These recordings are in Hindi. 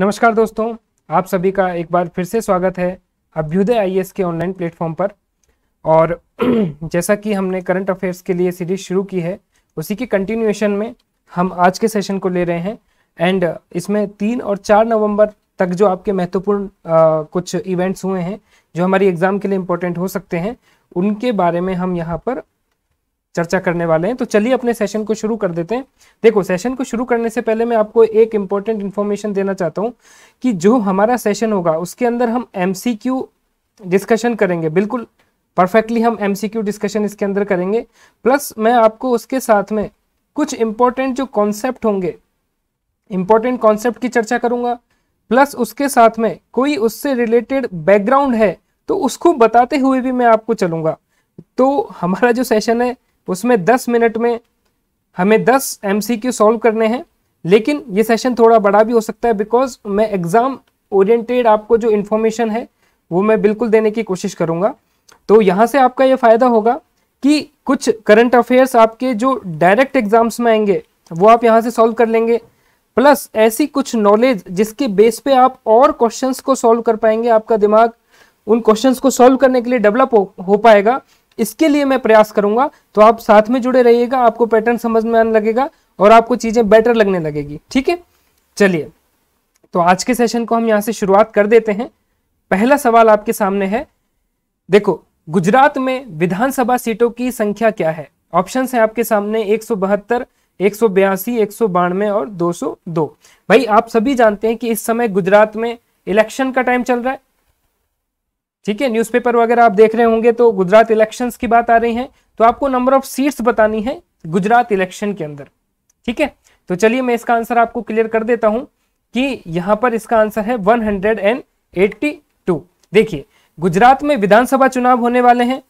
नमस्कार दोस्तों आप सभी का एक बार फिर से स्वागत है अभ्युदय आईएएस के ऑनलाइन प्लेटफॉर्म पर और जैसा कि हमने करंट अफेयर्स के लिए सीरीज शुरू की है उसी के कंटिन्यूएशन में हम आज के सेशन को ले रहे हैं एंड इसमें तीन और चार नवंबर तक जो आपके महत्वपूर्ण कुछ इवेंट्स हुए हैं जो हमारी एग्ज़ाम के लिए इम्पोर्टेंट हो सकते हैं उनके बारे में हम यहाँ पर चर्चा करने वाले हैं तो चलिए अपने सेशन को शुरू कर देते हैं देखो सेशन को शुरू करने से पहले मैं आपको एक इम्पॉर्टेंट इन्फॉर्मेशन देना चाहता हूँ कि जो हमारा सेशन होगा उसके अंदर हम एम डिस्कशन करेंगे बिल्कुल परफेक्टली हम एम डिस्कशन इसके अंदर करेंगे प्लस मैं आपको उसके साथ में कुछ इंपॉर्टेंट जो कॉन्सेप्ट होंगे इंपॉर्टेंट कॉन्सेप्ट की चर्चा करूंगा प्लस उसके साथ में कोई उससे रिलेटेड बैकग्राउंड है तो उसको बताते हुए भी मैं आपको चलूंगा तो हमारा जो सेशन है उसमें दस मिनट में हमें दस एम सॉल्व करने हैं लेकिन ये सेशन थोड़ा बड़ा भी हो सकता है बिकॉज मैं एग्ज़ाम ओरिएंटेड आपको जो इन्फॉर्मेशन है वो मैं बिल्कुल देने की कोशिश करूंगा तो यहाँ से आपका ये फ़ायदा होगा कि कुछ करंट अफेयर्स आपके जो डायरेक्ट एग्ज़ाम्स में आएंगे वो आप यहाँ से सॉल्व कर लेंगे प्लस ऐसी कुछ नॉलेज जिसके बेस पे आप और क्वेश्चंस को सॉल्व कर पाएंगे आपका दिमाग उन क्वेश्चंस को सॉल्व करने के लिए डेवलप हो, हो पाएगा इसके लिए मैं प्रयास करूंगा तो आप साथ में जुड़े रहिएगा आपको पैटर्न समझ में आने लगेगा और आपको चीज़ें बेटर लगने लगेगी ठीक है चलिए तो आज के सेशन को हम यहां से शुरुआत कर देते हैं पहला सवाल आपके सामने है देखो गुजरात में विधानसभा सीटों की संख्या क्या है ऑप्शन है आपके सामने एक सौ बहत्तर एक सौ बयासी एक सौ बानवे और दो सौ दो भाई आप सभी जानते हैं कि इस समय गुजरात में इलेक्शन का टाइम चल रहा है ठीक है न्यूज़पेपर वगैरह आप देख रहे होंगे तो गुजरात इलेक्शंस की बात आ रही है तो आपको नंबर ऑफ सीट्स बतानी है गुजरात इलेक्शन के अंदर ठीक है तो चलिए मैं इसका आंसर आपको क्लियर कर देता हूं कि यहां पर इसका आंसर है 182 देखिए गुजरात में विधानसभा चुनाव होने वाले हैं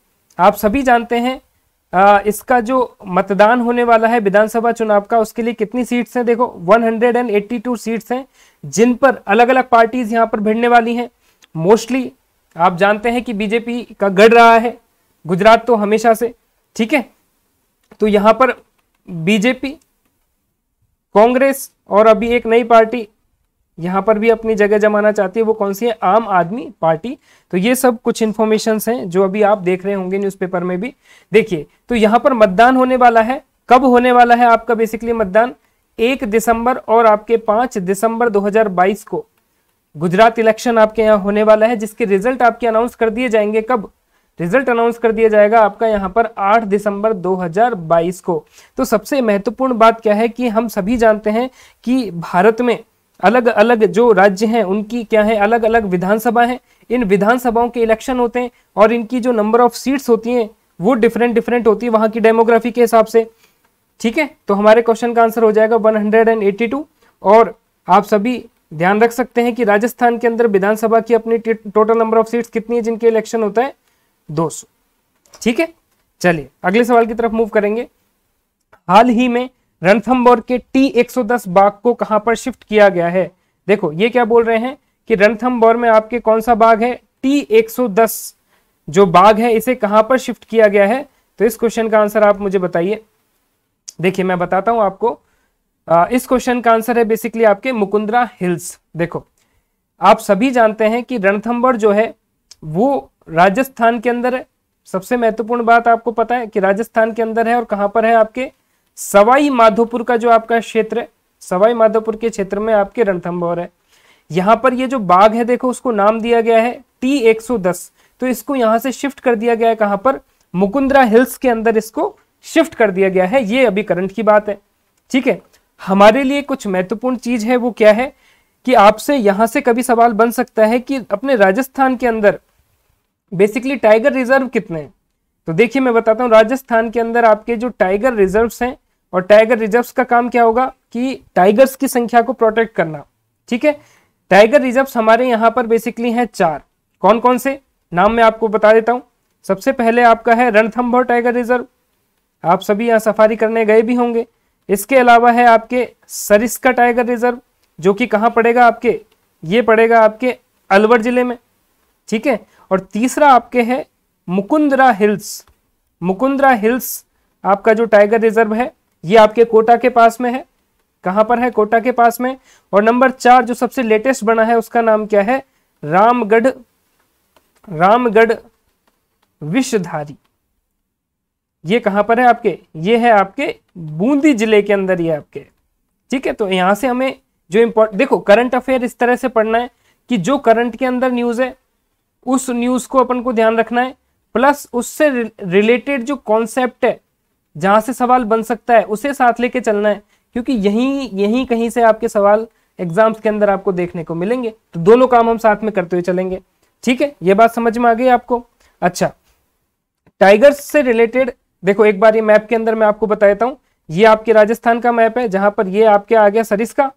आप सभी जानते हैं आ, इसका जो मतदान होने वाला है विधानसभा चुनाव का उसके लिए कितनी सीट्स हैं देखो 182 सीट्स हैं जिन पर अलग अलग पार्टीज यहां पर भिड़ने वाली हैं मोस्टली आप जानते हैं कि बीजेपी का गढ़ रहा है गुजरात तो हमेशा से ठीक है तो यहां पर बीजेपी कांग्रेस और अभी एक नई पार्टी यहां पर भी अपनी जगह जमाना चाहती है वो कौन सी है आम आदमी पार्टी तो ये सब कुछ इंफॉर्मेशन हैं जो अभी आप देख रहे होंगे न्यूज़पेपर में भी देखिए तो यहां पर मतदान होने वाला है कब होने वाला है आपका बेसिकली मतदान एक दिसंबर और आपके पांच दिसंबर 2022 को गुजरात इलेक्शन आपके यहाँ होने वाला है जिसके रिजल्ट आपके अनाउंस कर दिए जाएंगे कब रिजल्ट अनाउंस कर दिया जाएगा आपका यहाँ पर 8 दिसंबर 2022 को तो सबसे महत्वपूर्ण बात क्या है कि हम सभी जानते हैं कि भारत में अलग अलग जो राज्य हैं उनकी क्या है अलग अलग विधानसभा हैं इन विधानसभाओं के इलेक्शन होते हैं और इनकी जो नंबर ऑफ सीट्स होती हैं वो डिफरेंट डिफरेंट होती है वहाँ की डेमोग्राफी के हिसाब से ठीक है तो हमारे क्वेश्चन का आंसर हो जाएगा 182 और आप सभी ध्यान रख सकते हैं कि राजस्थान के अंदर विधानसभा की अपनी टोटल नंबर ऑफ सीट्स कितनी है जिनके इलेक्शन होता है 200 ठीक है चलिए अगले सवाल की तरफ मूव करेंगे हाल ही में रणथम्बोर के टी एक बाघ को कहां पर शिफ्ट किया गया है देखो ये क्या बोल रहे हैं कि रणथम्बोर में आपके कौन सा बाघ है टी एक जो बाघ है इसे कहां पर शिफ्ट किया गया है तो इस क्वेश्चन का आंसर आप मुझे बताइए देखिए मैं बताता हूं आपको इस क्वेश्चन का आंसर है बेसिकली आपके मुकुंद्रा हिल्स देखो आप सभी जानते हैं कि रणथंबर जो है वो राजस्थान के अंदर है सबसे महत्वपूर्ण बात आपको पता है कि राजस्थान के अंदर है और कहां पर है आपके सवाई माधोपुर का जो आपका क्षेत्र है सवाई माधोपुर के क्षेत्र में आपके रणथंबर है यहां पर ये जो बाघ है देखो उसको नाम दिया गया है टी 110 तो इसको यहां से शिफ्ट कर दिया गया है कहां पर मुकुंद्रा हिल्स के अंदर इसको शिफ्ट कर दिया गया है ये अभी करंट की बात है ठीक है हमारे लिए कुछ महत्वपूर्ण चीज है वो क्या है कि आपसे यहां से कभी सवाल बन सकता है कि अपने राजस्थान के अंदर बेसिकली टाइगर रिजर्व कितने हैं तो देखिए मैं बताता हूँ राजस्थान के अंदर आपके जो टाइगर रिजर्व्स हैं और टाइगर रिजर्व का काम क्या होगा कि टाइगर्स की संख्या को प्रोटेक्ट करना ठीक है टाइगर रिजर्व्स हमारे यहाँ पर बेसिकली हैं चार कौन कौन से नाम मैं आपको बता देता हूँ सबसे पहले आपका है रणथम्भौर टाइगर रिजर्व आप सभी यहाँ सफारी करने गए भी होंगे इसके अलावा है आपके सरिस्का टाइगर रिजर्व जो कि कहाँ पड़ेगा आपके ये पड़ेगा आपके अलवर ज़िले में ठीक है और तीसरा आपके है मुकुंदरा हिल्स मुकुंदरा हिल्स आपका जो टाइगर रिजर्व है ये आपके कोटा के पास में है कहाँ पर है कोटा के पास में और नंबर चार जो सबसे लेटेस्ट बना है उसका नाम क्या है रामगढ़ रामगढ़ विषधारी ये कहाँ पर है आपके ये है आपके बूंदी जिले के अंदर ये आपके ठीक है तो यहाँ से हमें जो इम्पोर्ट देखो करंट अफेयर इस तरह से पढ़ना है कि जो करंट के अंदर न्यूज़ है उस न्यूज़ को अपन को ध्यान रखना है प्लस उससे रिलेटेड जो कॉन्सेप्ट है जहाँ से सवाल बन सकता है उसे साथ लेके चलना है क्योंकि यहीं यहीं कहीं से आपके सवाल एग्जाम्स के अंदर आपको देखने को मिलेंगे तो दोनों काम हम साथ में करते हुए चलेंगे ठीक है ये बात समझ में आ गई आपको अच्छा टाइगर्स से रिलेटेड देखो एक बार ये मैप के अंदर मैं आपको बता देता हूँ ये आपके राजस्थान का मैप है जहां पर ये आपके आ गया सरिस का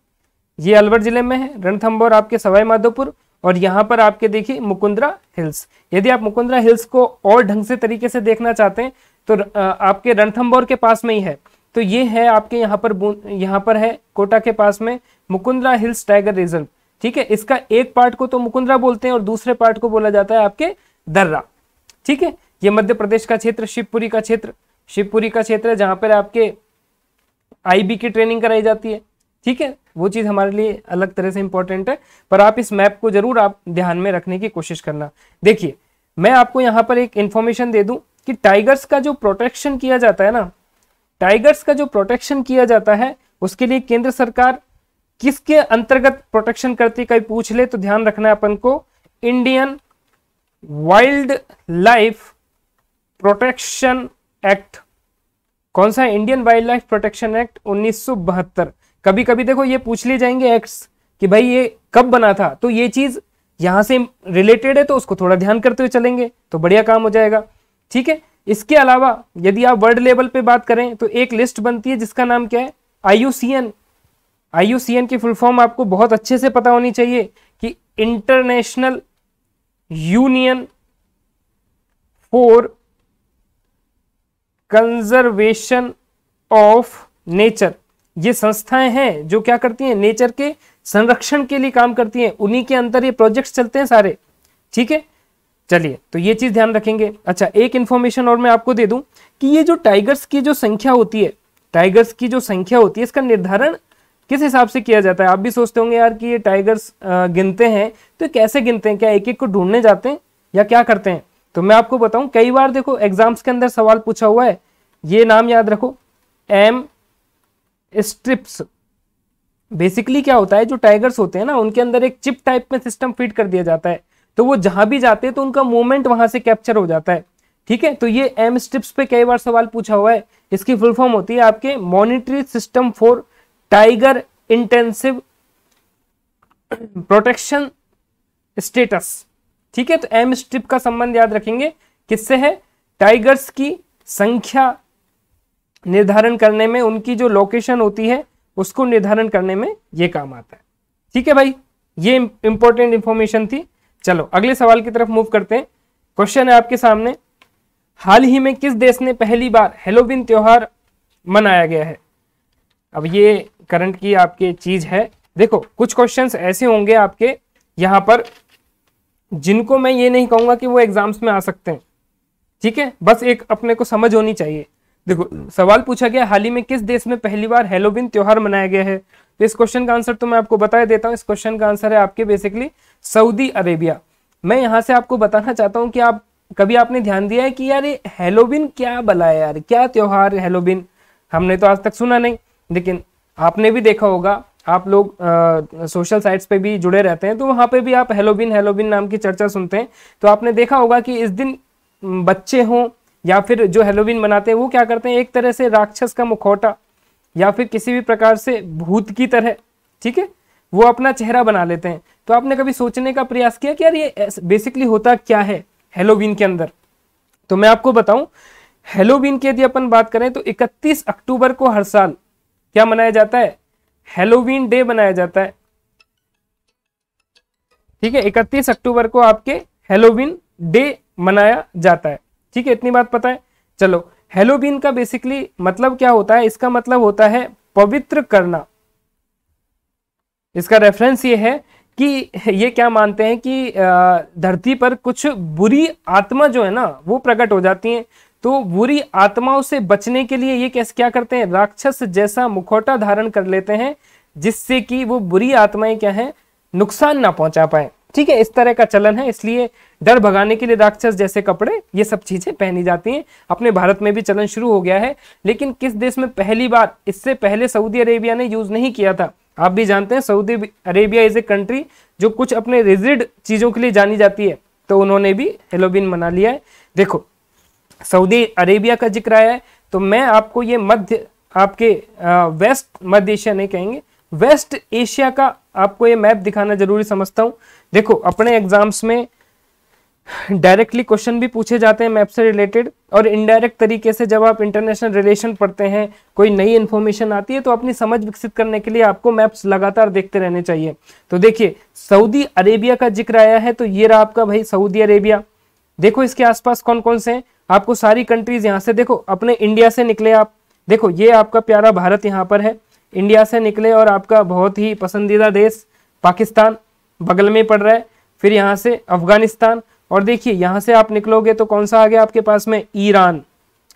ये अलवर जिले में है रणथम्बोर आपके सवाई माधोपुर और यहाँ पर आपके देखिए मुकुंद्रा हिल्स यदि आप मुकुंद्रा हिल्स को और ढंग से तरीके से देखना चाहते हैं तो आपके रणथम्बोर के पास में ही है तो ये है आपके यहाँ पर यहाँ पर है कोटा के पास में मुकुंद्रा हिल्स टाइगर रिजर्व ठीक है इसका एक पार्ट को तो मुकुंद्रा बोलते हैं और दूसरे पार्ट को बोला जाता है आपके दर्रा ठीक है ये मध्य प्रदेश का क्षेत्र शिवपुरी का क्षेत्र शिवपुरी का क्षेत्र है जहाँ पर आपके आईबी की ट्रेनिंग कराई जाती है ठीक है वो चीज़ हमारे लिए अलग तरह से इंपॉर्टेंट है पर आप इस मैप को जरूर आप ध्यान में रखने की कोशिश करना देखिए मैं आपको यहाँ पर एक इन्फॉर्मेशन दे दूँ कि टाइगर्स का जो प्रोटेक्शन किया जाता है ना टाइगर्स का जो प्रोटेक्शन किया जाता है उसके लिए केंद्र सरकार किसके अंतर्गत प्रोटेक्शन करती कहीं पूछ ले तो ध्यान रखना है अपन को Indian wildlife protection act कौन सा Indian wildlife protection act उन्नीस कभी कभी देखो ये पूछ लिए जाएंगे एक्ट्स कि भाई ये कब बना था तो ये चीज यहां से रिलेटेड है तो उसको थोड़ा ध्यान करते हुए चलेंगे तो बढ़िया काम हो जाएगा ठीक है इसके अलावा यदि आप वर्ल्ड लेवल पे बात करें तो एक लिस्ट बनती है जिसका नाम क्या है आईयूसीएन आईयूसीएन की फुल फॉर्म आपको बहुत अच्छे से पता होनी चाहिए कि international union for conservation of nature ये संस्थाएं हैं जो क्या करती हैं नेचर के संरक्षण के लिए काम करती हैं उन्हीं के अंदर ये प्रोजेक्ट्स चलते हैं सारे ठीक है चलिए तो ये चीज ध्यान रखेंगे अच्छा एक इंफॉर्मेशन और मैं आपको दे दूं कि ये जो टाइगर्स की जो संख्या होती है टाइगर्स की जो संख्या होती है इसका निर्धारण किस हिसाब से किया जाता है आप भी सोचते होंगे यार कि ये टाइगर्स गिनते हैं तो कैसे गिनते हैं क्या एक एक को ढूंढने जाते हैं या क्या करते हैं तो मैं आपको बताऊं कई बार देखो एग्जाम्स के अंदर सवाल पूछा हुआ है ये नाम याद रखो एम स्ट्रिप्स बेसिकली क्या होता है जो टाइगर्स होते हैं ना उनके अंदर एक चिप टाइप में सिस्टम फिट कर दिया जाता है तो वो जहां भी जाते हैं तो उनका मूवमेंट वहां से कैप्चर हो जाता है ठीक है तो ये एम स्ट्रिप्स पे कई बार सवाल पूछा हुआ है इसकी फुल फॉर्म होती है आपके monitoring system for tiger intensive protection status ठीक है तो एम स्ट्रिप का संबंध याद रखेंगे किससे है टाइगर्स की संख्या निर्धारण करने में उनकी जो लोकेशन होती है उसको निर्धारण करने में यह काम आता है ठीक है भाई ये इंपॉर्टेंट इंफॉर्मेशन थी चलो अगले सवाल की तरफ मूव करते हैं क्वेश्चन है आपके सामने हाल ही में किस देश ने पहली बार हेलोविन त्योहार मनाया गया है अब ये करंट की आपके चीज है देखो कुछ क्वेश्चंस ऐसे होंगे आपके यहां पर जिनको मैं ये नहीं कहूंगा कि वो एग्जाम्स में आ सकते हैं ठीक है बस एक अपने को समझ होनी चाहिए देखो सवाल पूछा गया हाल ही में किस देश में पहली बार हेलोविन त्योहार मनाया गया है तो इस क्वेश्चन का आंसर तो मैं आपको बता देता हूँ इस क्वेश्चन का आंसर है आपके बेसिकली सऊदी अरेबिया मैं यहाँ से आपको बताना चाहता हूँ कि आप कभी आपने ध्यान दिया है कि यार ये हेलोविन क्या बला है यार क्या त्योहार हेलोबिन हमने तो आज तक सुना नहीं लेकिन आपने भी देखा होगा आप लोग सोशल साइट्स पे भी जुड़े रहते हैं तो वहाँ पे भी आप हेलोबिन हेलोबिन नाम की चर्चा सुनते हैं तो आपने देखा होगा कि इस दिन बच्चे हों या फिर जो हेलोविन मनाते हैं वो क्या करते हैं एक तरह से राक्षस का मुखौटा या फिर किसी भी प्रकार से भूत की तरह ठीक है वो अपना चेहरा बना लेते हैं तो आपने कभी सोचने का प्रयास किया कि यार ये बेसिकली होता क्या है हेलोविन के अंदर तो मैं आपको बताऊं हेलोविन की यदि अपन बात करें तो 31 अक्टूबर को हर साल क्या मनाया जाता है हेलोवीन डे बनाया जाता है ठीक है इकतीस अक्टूबर को आपके हेलोवीन डे मनाया जाता है ठीक है इतनी बात पता है चलो हेलोवीन का बेसिकली मतलब क्या होता है इसका मतलब होता है पवित्र करना इसका रेफरेंस ये है कि ये क्या मानते हैं कि धरती पर कुछ बुरी आत्मा जो है ना वो प्रकट हो जाती हैं तो बुरी आत्माओं से बचने के लिए ये कैसे क्या करते हैं राक्षस जैसा मुखौटा धारण कर लेते हैं जिससे कि वो बुरी आत्माएं क्या है नुकसान ना पहुंचा पाए ठीक है इस तरह का चलन है इसलिए डर भगाने के लिए राक्षस जैसे कपड़े ये सब चीज़ें पहनी जाती हैं अपने भारत में भी चलन शुरू हो गया है लेकिन किस देश में पहली बार इससे पहले सऊदी अरेबिया ने यूज़ नहीं किया था आप भी जानते हैं Saudi Arabia is a country जो कुछ अपने रिजिड चीज़ों के लिए जानी जाती है तो उन्होंने भी हेलोबिन मना लिया है देखो सऊदी अरेबिया का जिक्र आया है तो मैं आपको ये मध्य आपके वेस्ट मध्य एशिया नहीं कहेंगे वेस्ट एशिया का आपको ये मैप दिखाना जरूरी समझता हूँ देखो अपने एग्जाम्स में डायरेक्टली क्वेश्चन भी पूछे जाते हैं मैप से रिलेटेड और इनडायरेक्ट तरीके से जब आप इंटरनेशनल रिलेशन पढ़ते हैं कोई नई इन्फॉर्मेशन आती है तो अपनी समझ विकसित करने के लिए आपको मैप्स लगातार देखते रहने चाहिए तो देखिए सऊदी अरेबिया का जिक्र आया है तो ये रहा आपका भाई सऊदी अरेबिया देखो इसके आसपास कौन कौन से हैं आपको सारी कंट्रीज यहाँ से देखो अपने इंडिया से निकले आप देखो ये आपका प्यारा भारत यहाँ पर है इंडिया से निकले और आपका बहुत ही पसंदीदा देश पाकिस्तान बगल में पड़ रहा है फिर यहाँ से अफगानिस्तान और देखिए यहाँ से आप निकलोगे तो कौन सा आ गया आपके पास में ईरान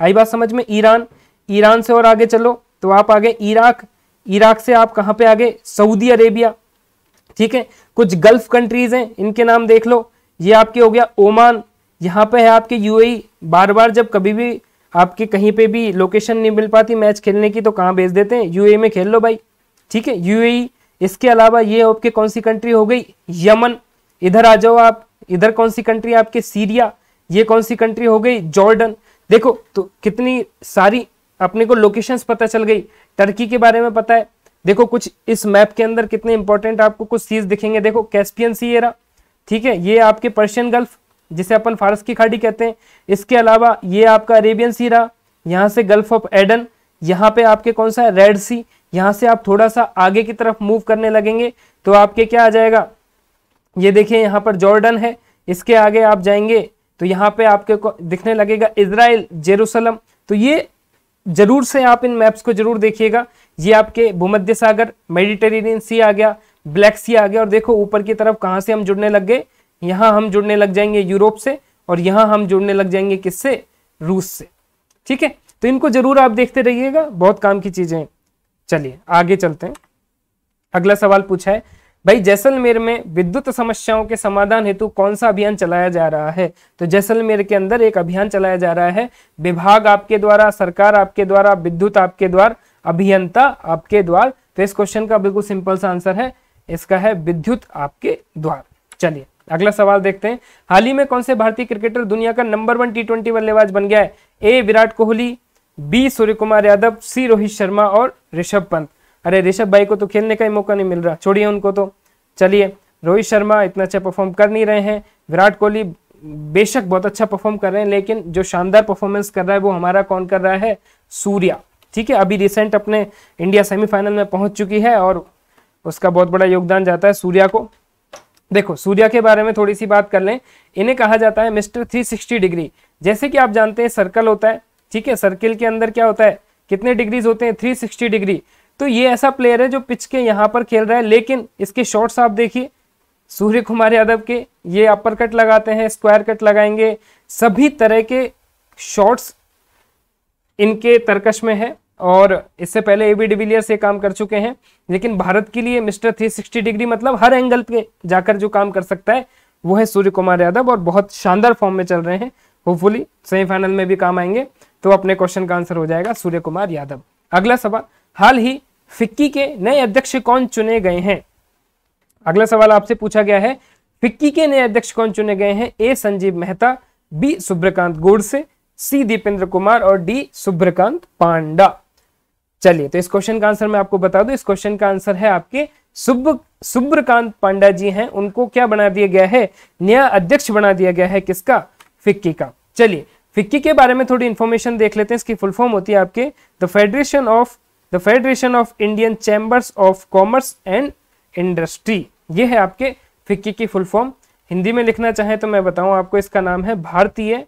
आई बात समझ में ईरान ईरान से और आगे चलो तो आप आगे इराक इराक से आप कहाँ पे आगे सऊदी अरेबिया ठीक है कुछ गल्फ कंट्रीज हैं इनके नाम देख लो ये आपके हो गया ओमान यहाँ पे है आपके यूएई e। बार बार जब कभी भी आपके कहीं पे भी लोकेशन नहीं मिल पाती मैच खेलने की तो कहाँ भेज देते हैं यूएई e में खेल लो भाई ठीक है यूएई e, इसके अलावा ये आपके कौन सी कंट्री हो गई यमन इधर आ जाओ आप इधर कौन सी कंट्री आपके सीरिया ये कौन सी कंट्री हो गई जॉर्डन देखो तो कितनी सारी अपने को लोकेशंस पता चल गई टर्की के बारे में पता है देखो कुछ इस मैप के अंदर कितने इंपॉर्टेंट आपको कुछ चीज दिखेंगे देखो कैस्पियन एरा ठीक है ये आपके पर्शियन गल्फ जिसे अपन फारस की खाड़ी कहते हैं इसके अलावा ये आपका अरेबियन सी रहा यहाँ से गल्फ ऑफ एडन यहाँ पे आपके कौन सा रेड सी यहाँ से आप थोड़ा सा आगे की तरफ मूव करने लगेंगे तो आपके क्या आ जाएगा ये देखिए यहाँ पर जॉर्डन है इसके आगे आप जाएंगे तो यहाँ पे आपके दिखने लगेगा इसराइल जेरूसलम तो ये जरूर से आप इन मैप्स को जरूर देखिएगा ये आपके भूमध्य सागर मेडिटेरेनियन सी आ गया ब्लैक सी आ गया और देखो ऊपर की तरफ कहाँ से हम जुड़ने लग गए यहाँ हम जुड़ने लग जाएंगे यूरोप से और यहाँ हम जुड़ने लग जाएंगे किससे रूस से ठीक है तो इनको जरूर आप देखते रहिएगा बहुत काम की चीजें चलिए आगे चलते हैं अगला सवाल पूछा है भाई जैसलमेर में विद्युत समस्याओं के समाधान हेतु कौन सा अभियान चलाया जा रहा है तो जैसलमेर के अंदर एक अभियान चलाया जा रहा है विभाग आपके द्वारा सरकार आपके द्वारा विद्युत आपके द्वार अभियंता आपके द्वार तो इस क्वेश्चन का बिल्कुल सिंपल सा आंसर है इसका है विद्युत आपके द्वार चलिए अगला सवाल देखते हैं हाल ही में कौन से भारतीय क्रिकेटर दुनिया का नंबर वन टी ट्वेंटी बल्लेबाज बन गया है A Virat Kohli B Surya Kumar Yadav C Rohit Sharma और ऋषभ पंत अरे ऋषभ भाई को तो खेलने का ही मौका नहीं मिल रहा छोड़िए उनको तो चलिए रोहित शर्मा इतना अच्छा परफॉर्म कर नहीं रहे हैं विराट कोहली बेशक बहुत अच्छा परफॉर्म कर रहे हैं लेकिन जो शानदार परफॉर्मेंस कर रहा है वो हमारा कौन कर रहा है सूर्या ठीक है अभी रिसेंट अपने इंडिया सेमीफाइनल में पहुंच चुकी है और उसका बहुत बड़ा योगदान जाता है सूर्या को देखो सूर्या के बारे में थोड़ी सी बात कर लें इन्हें कहा जाता है मिस्टर 360 डिग्री जैसे कि आप जानते हैं सर्कल होता है ठीक है सर्किल के अंदर क्या होता है कितने डिग्रीज होते हैं 360 डिग्री तो ये ऐसा प्लेयर है जो पिच के यहाँ पर खेल रहा है लेकिन इसके शॉर्ट्स आप देखिए सूर्य कुमार यादव के ये अपर कट लगाते हैं स्क्वायर कट लगाएंगे सभी तरह के शॉट्स इनके तर्कश में है और इससे पहले ए बी डिविलियर्स ये काम कर चुके हैं लेकिन भारत के लिए मिस्टर थ्री सिक्सटी डिग्री मतलब हर एंगल पे जाकर जो काम कर सकता है वो है सूर्य कुमार यादव और बहुत शानदार फॉर्म में चल रहे हैं होपफुली सेमीफाइनल में भी काम आएंगे तो अपने क्वेश्चन का आंसर हो जाएगा सूर्य कुमार यादव अगला सवाल हाल ही फिक्की के नए अध्यक्ष कौन चुने गए हैं अगला सवाल आपसे पूछा गया है फिक्की के नए अध्यक्ष कौन चुने गए हैं A Sanjeev Mehta B Subrakant Godse C Dipendra Kumar और डी सुब्रकांत पांडा चलिए तो इस क्वेश्चन का आंसर मैं आपको बता दूं इस क्वेश्चन का आंसर है आपके सुब्र सुब्रकांत पांडा जी हैं उनको क्या बना दिया गया है नया अध्यक्ष बना दिया गया है किसका फिक्की का चलिए फिक्की के बारे में थोड़ी इंफॉर्मेशन देख लेते हैं इसकी फुल फॉर्म होती है आपके the federation of the federation of Indian chambers of commerce and industry ये है आपके फिक्की की फुल फॉर्म हिंदी में लिखना चाहें तो मैं बताऊं आपको इसका नाम है भारतीय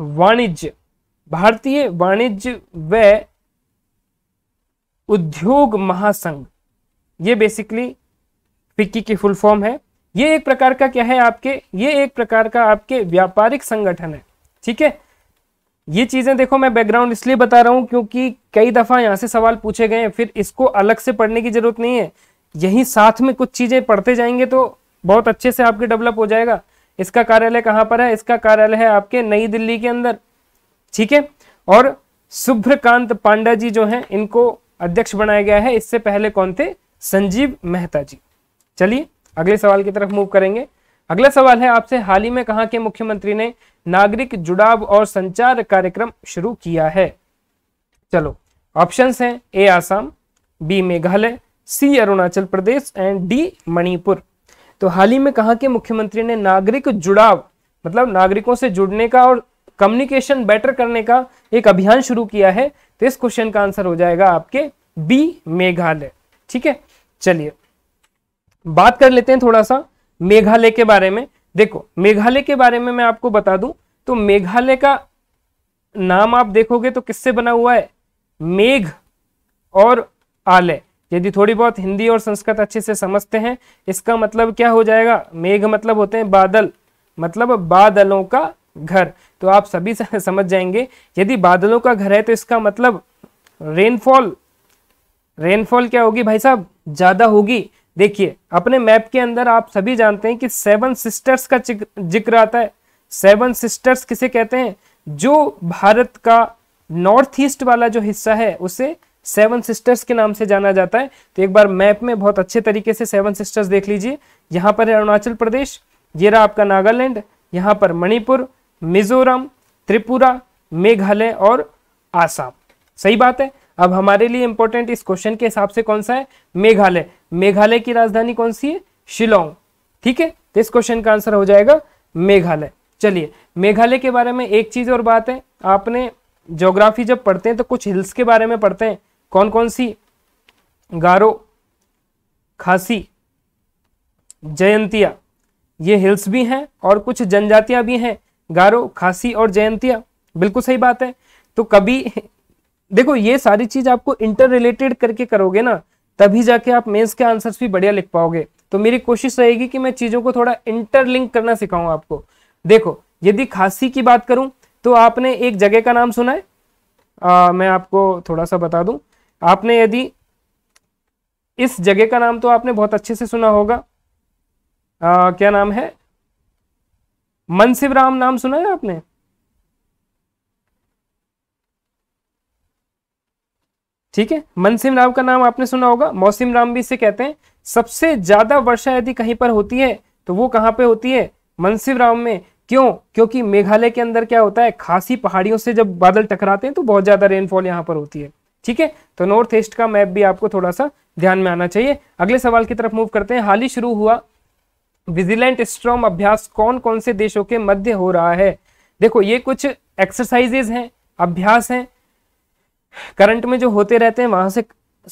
वाणिज्य भारतीय वाणिज्य व उद्योग महासंघ ये बेसिकली फिक्की की फुल फॉर्म है ये एक प्रकार का क्या है आपके ये एक प्रकार का आपके व्यापारिक संगठन है ठीक है ये चीजें देखो मैं बैकग्राउंड इसलिए बता रहा हूं क्योंकि कई दफा यहां से सवाल पूछे गए हैं फिर इसको अलग से पढ़ने की जरूरत नहीं है यही साथ में कुछ चीजें पढ़ते जाएंगे तो बहुत अच्छे से आपके डेवलप हो जाएगा इसका कार्यालय कहां पर है इसका कार्यालय है आपके नई दिल्ली के अंदर ठीक है और शुभ्रकांत पांडा जी जो हैं इनको अध्यक्ष बनाया गया है इससे पहले कौन थे संजीव मेहता जी चलिए अगले सवाल की तरफ मूव करेंगे अगला सवाल है आपसे हाल ही में कहा के मुख्यमंत्री ने नागरिक जुड़ाव और संचार कार्यक्रम शुरू किया है चलो ऑप्शंस हैं A Assam B Meghalaya C Arunachal Pradesh and D Manipur तो हाल ही में कहा के मुख्यमंत्री ने नागरिक जुड़ाव मतलब नागरिकों से जुड़ने का और कम्युनिकेशन बेटर करने का एक अभियान शुरू किया है तो इस क्वेश्चन का आंसर हो जाएगा आपके बी मेघालय ठीक है चलिए बात कर लेते हैं थोड़ा सा मेघालय के बारे में देखो मेघालय के बारे में मैं आपको बता दूं तो मेघालय का नाम आप देखोगे तो किससे बना हुआ है मेघ और आलय यदि थोड़ी बहुत हिंदी और संस्कृत अच्छे से समझते हैं इसका मतलब क्या हो जाएगा मेघ मतलब होते हैं बादल मतलब बादलों का घर तो आप सभी समझ जाएंगे यदि बादलों का घर है तो इसका मतलब रेनफॉल रेनफॉल क्या होगी भाई साहब ज़्यादा होगी देखिए अपने मैप के अंदर आप सभी जानते हैं कि सेवन सिस्टर्स का जिक्र आता है सेवन सिस्टर्स किसे कहते हैं जो भारत का नॉर्थ ईस्ट वाला जो हिस्सा है उसे सेवन सिस्टर्स के नाम से जाना जाता है तो एक बार मैप में बहुत अच्छे तरीके से सेवन सिस्टर्स देख लीजिए यहाँ पर है अरुणाचल प्रदेश ये रहा आपका नागालैंड यहाँ पर मणिपुर मिजोरम त्रिपुरा मेघालय और आसाम सही बात है अब हमारे लिए इंपॉर्टेंट इस क्वेश्चन के हिसाब से कौन सा है मेघालय मेघालय की राजधानी कौन सी है शिलोंग ठीक है तो इस क्वेश्चन का आंसर हो जाएगा मेघालय चलिए मेघालय के बारे में एक चीज और बात है आपने ज्योग्राफी जब पढ़ते हैं तो कुछ हिल्स के बारे में पढ़ते हैं कौन कौन सी गारो खासी जयंतिया ये हिल्स भी हैं और कुछ जनजातियां भी हैं गारो खासी और जयंतिया बिल्कुल सही बात है तो कभी देखो ये सारी चीज आपको इंटर रिलेटेड करके करोगे ना तभी जाके आप मेंस के आंसर्स भी बढ़िया लिख पाओगे तो मेरी कोशिश रहेगी कि मैं चीजों को थोड़ा इंटरलिंक करना सिखाऊं आपको देखो यदि खांसी की बात करूं तो आपने एक जगह का नाम सुना है आ, मैं आपको थोड़ा सा बता दूं आपने यदि इस जगह का नाम तो आपने बहुत अच्छे से सुना होगा आ, क्या नाम है मनसिवराम नाम सुना है आपने ठीक है मनसिम राम का नाम आपने सुना होगा मौसिम राम भी इसे कहते हैं सबसे ज्यादा वर्षा यदि कहीं पर होती है तो वो कहां पे होती है मनसिव राम में क्यों क्योंकि मेघालय के अंदर क्या होता है खासी पहाड़ियों से जब बादल टकराते हैं तो बहुत ज्यादा रेनफॉल यहां पर होती है ठीक है तो नॉर्थ ईस्ट का मैप भी आपको थोड़ा सा ध्यान में आना चाहिए अगले सवाल की तरफ मूव करते हैं हाल ही शुरू हुआ विजिलेंट स्ट्रॉम अभ्यास कौन कौन से देशों के मध्य हो रहा है देखो ये कुछ एक्सरसाइजेज हैं अभ्यास हैं करंट में जो होते रहते हैं वहां से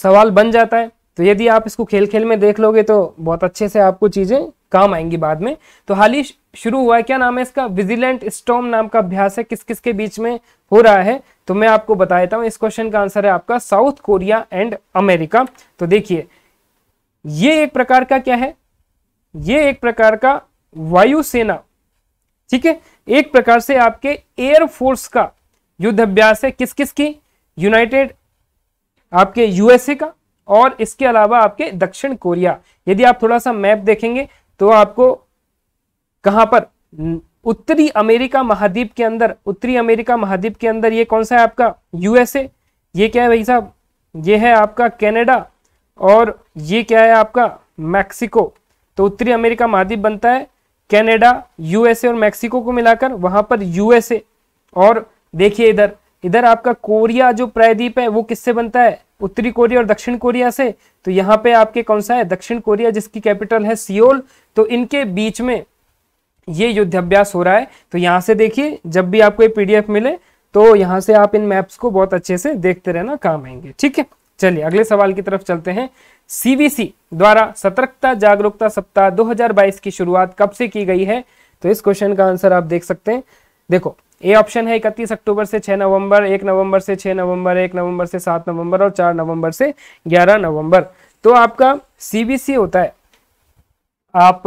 सवाल बन जाता है तो यदि आप इसको खेल खेल में देख लोगे तो बहुत अच्छे से आपको चीज़ें काम आएंगी बाद में तो हाल ही शुरू हुआ है क्या नाम है इसका विजिलेंट स्टॉम नाम का अभ्यास है किस किस के बीच में हो रहा है तो मैं आपको बता देता हूं इस क्वेश्चन का आंसर है आपका साउथ कोरिया एंड अमेरिका तो देखिए ये एक प्रकार का क्या है ये एक प्रकार का वायुसेना ठीक है एक प्रकार से आपके एयरफोर्स का युद्ध अभ्यास है किस किस की यूनाइटेड आपके यूएसए का और इसके अलावा आपके दक्षिण कोरिया यदि आप थोड़ा सा मैप देखेंगे तो आपको कहां पर उत्तरी अमेरिका महाद्वीप के अंदर उत्तरी अमेरिका महाद्वीप के अंदर ये कौन सा है आपका यूएसए ये क्या है भाई साहब ये है आपका कनाडा और ये क्या है आपका मैक्सिको तो उत्तरी अमेरिका महाद्वीप बनता है कैनेडा यूएसए और मैक्सिको को मिलाकर वहां पर यूएसए और देखिए इधर इधर आपका कोरिया जो प्रायद्वीप है वो किससे बनता है उत्तरी कोरिया और दक्षिण कोरिया से तो यहाँ पे आपके कौन सा है दक्षिण कोरिया जिसकी कैपिटल है सियोल तो इनके बीच में ये युद्धाभ्यास हो रहा है तो यहाँ से देखिए जब भी आपको ये पीडीएफ मिले तो यहाँ से आप इन मैप्स को बहुत अच्छे से देखते रहना काम आएंगे ठीक है चलिए अगले सवाल की तरफ चलते हैं सीबीसी द्वारा सतर्कता जागरूकता सप्ताह 2022 की शुरुआत कब से की गई है तो इस क्वेश्चन का आंसर आप देख सकते हैं देखो ए ऑप्शन है इकतीस अक्टूबर से 6 नवंबर 1 नवंबर से 6 नवंबर 1 नवंबर से 7 नवंबर और 4 नवंबर से 11 नवंबर तो आपका सीबीसी होता है आप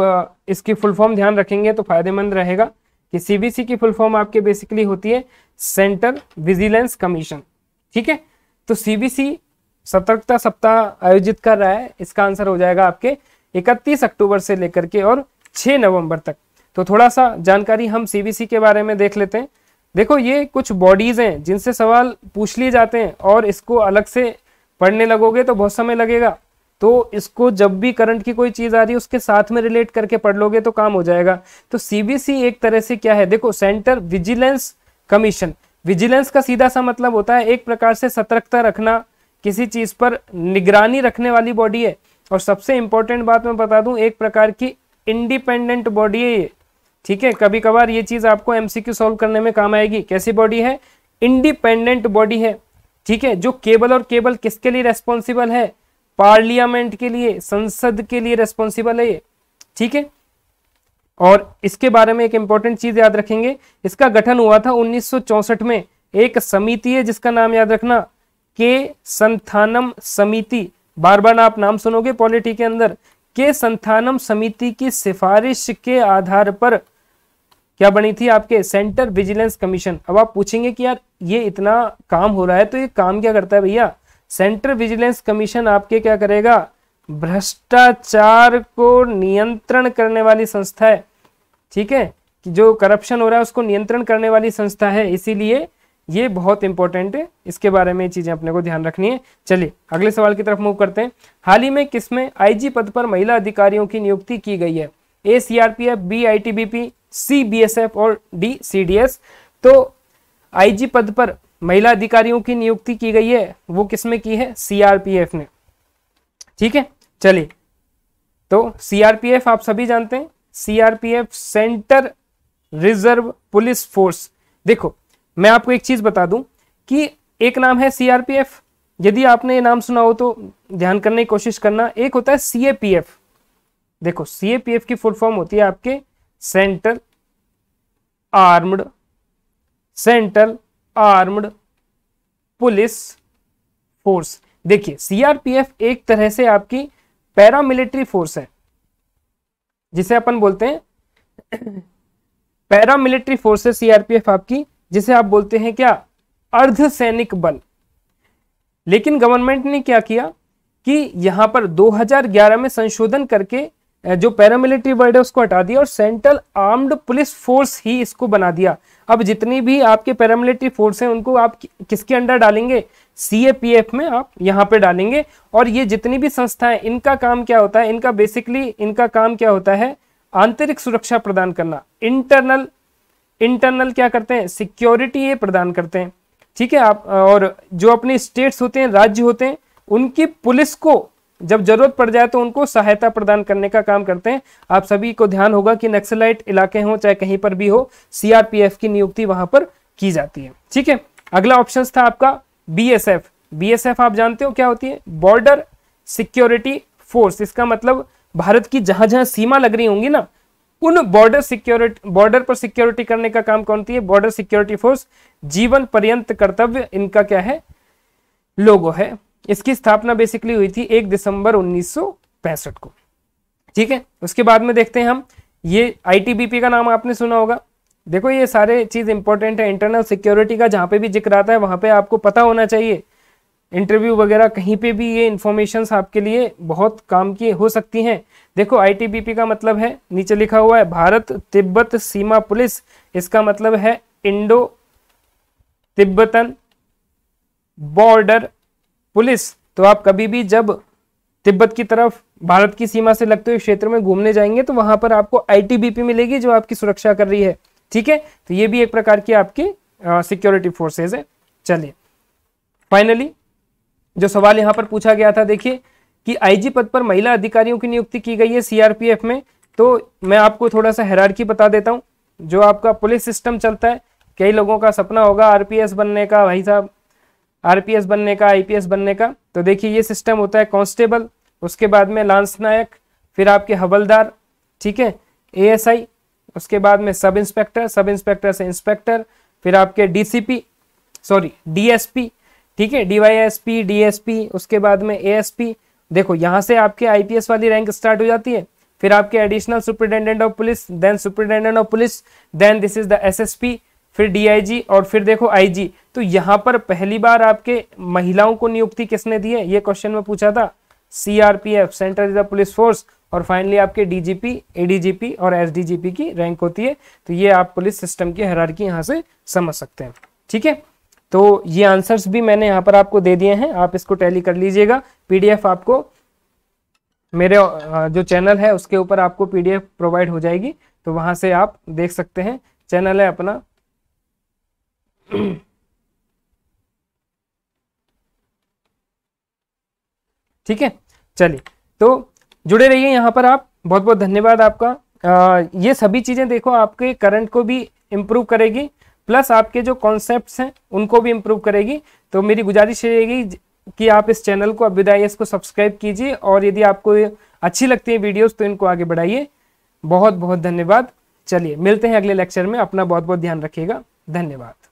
इसकी फुल फॉर्म ध्यान रखेंगे तो फायदेमंद रहेगा कि सीबीसी की फुल फॉर्म आपके बेसिकली होती है सेंटर विजिलेंस कमीशन ठीक है तो सीबीसी सतर्कता सप्ताह आयोजित कर रहा है इसका आंसर हो जाएगा आपके 31 अक्टूबर से लेकर के और 6 नवंबर तक तो थोड़ा सा जानकारी हम सीबीसी के बारे में देख लेते हैं देखो ये कुछ बॉडीज हैं जिनसे सवाल पूछ लिए जाते हैं और इसको अलग से पढ़ने लगोगे तो बहुत समय लगेगा तो इसको जब भी करंट की कोई चीज आ रही है उसके साथ में रिलेट करके पढ़ लोगे तो काम हो जाएगा तो सीबीसी एक तरह से क्या है देखो सेंटर विजिलेंस कमीशन विजिलेंस का सीधा सा मतलब होता है एक प्रकार से सतर्कता रखना किसी चीज पर निगरानी रखने वाली बॉडी है और सबसे इंपॉर्टेंट बात मैं बता दूं एक प्रकार की इंडिपेंडेंट बॉडी है ये ठीक है कभी कभार ये चीज आपको एमसीक्यू सॉल्व करने में काम आएगी कैसी बॉडी है इंडिपेंडेंट बॉडी है ठीक है जो केबल और केबल किसके लिए रेस्पॉन्सिबल है पार्लियामेंट के लिए संसद के लिए रेस्पॉन्सिबल है ये ठीक है और इसके बारे में एक इंपॉर्टेंट चीज याद रखेंगे इसका गठन हुआ था उन्नीस में एक समिति है जिसका नाम याद रखना के संथानम समिति बार बार आप नाम सुनोगे पॉलिटी के अंदर के संथानम समिति की सिफारिश के आधार पर क्या बनी थी आपके सेंटर विजिलेंस कमीशन अब आप पूछेंगे कि यार ये इतना काम हो रहा है तो ये काम क्या करता है भैया सेंटर विजिलेंस कमीशन आपके क्या करेगा भ्रष्टाचार को नियंत्रण करने वाली संस्था है ठीक है कि जो करप्शन हो रहा है उसको नियंत्रण करने वाली संस्था है इसीलिए ये बहुत इंपॉर्टेंट है इसके बारे में चीज़ें अपने को ध्यान रखनी है चलिए अगले सवाल की तरफ मूव करते हैं हाल ही में किसमें आईजी पद पर महिला अधिकारियों की नियुक्ति की गई है A CRPF B I T B P C B S F और डी सी डी एस तो आईजी पद पर महिला अधिकारियों की नियुक्ति की गई है वो किसमें की है सीआरपीएफ ने ठीक है चलिए तो सीआरपीएफ आप सभी जानते हैं CRPF centre reserve police force देखो मैं आपको एक चीज़ बता दूं कि एक नाम है सीआरपीएफ यदि आपने ये नाम सुना हो तो ध्यान करने की कोशिश करना एक होता है सीएपीएफ देखो सीएपीएफ की फुल फॉर्म होती है आपके central armed central armed police force देखिए सीआरपीएफ एक तरह से आपकी पैरामिलिट्री फोर्स है जिसे अपन बोलते हैं पैरामिलिट्री फोर्स है सीआरपीएफ आपकी जिसे आप बोलते हैं क्या अर्ध सैनिक बल लेकिन गवर्नमेंट ने क्या किया कि यहां पर 2011 में संशोधन करके जो पैरामिलिट्री वर्ड है उसको हटा दिया और सेंट्रल आर्म्ड पुलिस फोर्स ही इसको बना दिया अब जितनी भी आपके पैरामिलिट्री फोर्स हैं उनको आप किसके अंडर डालेंगे सीएपीएफ में आप यहां पे डालेंगे और ये जितनी भी संस्थाएं इनका काम क्या होता है इनका बेसिकली इनका काम क्या होता है आंतरिक सुरक्षा प्रदान करना इंटरनल इंटरनल क्या करते हैं सिक्योरिटी ये प्रदान करते हैं ठीक है आप और जो अपने स्टेट्स होते हैं राज्य होते हैं उनकी पुलिस को जब जरूरत पड़ जाए तो उनको सहायता प्रदान करने का काम करते हैं आप सभी को ध्यान होगा कि नक्सलाइट इलाके हों चाहे कहीं पर भी हो सीआरपीएफ की नियुक्ति वहां पर की जाती है ठीक है अगला ऑप्शन था आपका बीएसएफ बीएसएफ आप जानते हो क्या होती है बॉर्डर सिक्योरिटी फोर्स इसका मतलब भारत की जहां जहां सीमा लग रही होंगी ना उन बॉर्डर सिक्योरिटी बॉर्डर पर सिक्योरिटी करने का काम कौन थी है बॉर्डर सिक्योरिटी फोर्स जीवन पर्यंत कर्तव्य इनका क्या है लोगो है इसकी स्थापना बेसिकली हुई थी एक दिसंबर उन्नीस को ठीक है उसके बाद में देखते हैं हम ये आईटीबीपी का नाम आपने सुना होगा देखो ये सारे चीज इंपॉर्टेंट है इंटरनल सिक्योरिटी का जहां पे भी जिक्र आता है वहां पे आपको पता होना चाहिए इंटरव्यू वगैरह कहीं पे भी ये इन्फॉर्मेशन आपके लिए बहुत काम की हो सकती हैं देखो आईटीबीपी का मतलब है नीचे लिखा हुआ है भारत तिब्बत सीमा पुलिस इसका मतलब है इंडो तिब्बतन बॉर्डर पुलिस तो आप कभी भी जब तिब्बत की तरफ भारत की सीमा से लगते हुए क्षेत्र में घूमने जाएंगे तो वहां पर आपको आईटीबीपी मिलेगी जो आपकी सुरक्षा कर रही है ठीक है तो ये भी एक प्रकार की आपकी सिक्योरिटी फोर्सेज है चलिए फाइनली जो सवाल यहाँ पर पूछा गया था देखिए कि आईजी पद पर महिला अधिकारियों की नियुक्ति की गई है सीआरपीएफ में तो मैं आपको थोड़ा सा हैरारकी बता देता हूँ जो आपका पुलिस सिस्टम चलता है कई लोगों का सपना होगा आरपीएस बनने का भाई साहब आरपीएस बनने का आईपीएस बनने का तो देखिए ये सिस्टम होता है कांस्टेबल उसके बाद में लांस नायक फिर आपके हवलदार ठीक है ए उसके बाद में सब इंस्पेक्टर सब इंस्पेक्टर से इंस्पेक्टर फिर आपके डीसीपी सॉरी डीएसपी ठीक है D Y S P D S P उसके बाद में ए एस पी देखो यहाँ से आपके आई पी एस वाली रैंक स्टार्ट हो जाती है फिर आपके additional superintendent of police then superintendent of police then this is the S S P फिर डीआईजी और फिर देखो आईजी तो यहाँ पर पहली बार आपके महिलाओं को नियुक्ति किसने दी है ये क्वेश्चन में पूछा था CRPF central reserve police force और फाइनली आपके डीजीपी एडीजीपी और एसडीजीपी की रैंक होती है तो ये आप पुलिस सिस्टम की हरारकी यहाँ से समझ सकते हैं ठीक है तो ये आंसर्स भी मैंने यहाँ पर आपको दे दिए हैं आप इसको टैली कर लीजिएगा पीडीएफ आपको मेरे जो चैनल है उसके ऊपर आपको पीडीएफ प्रोवाइड हो जाएगी तो वहाँ से आप देख सकते हैं चैनल है अपना ठीक है चलिए तो जुड़े रहिए यहाँ पर आप बहुत बहुत धन्यवाद आपका आ, ये सभी चीज़ें देखो आपके करंट को भी इम्प्रूव करेगी प्लस आपके जो कॉन्सेप्ट हैं उनको भी इम्प्रूव करेगी तो मेरी गुजारिश रहेगी कि आप इस चैनल को विदाई को सब्सक्राइब कीजिए और यदि आपको अच्छी लगती है वीडियोस तो इनको आगे बढ़ाइए बहुत बहुत धन्यवाद चलिए मिलते हैं अगले लेक्चर में अपना बहुत बहुत ध्यान रखिएगा धन्यवाद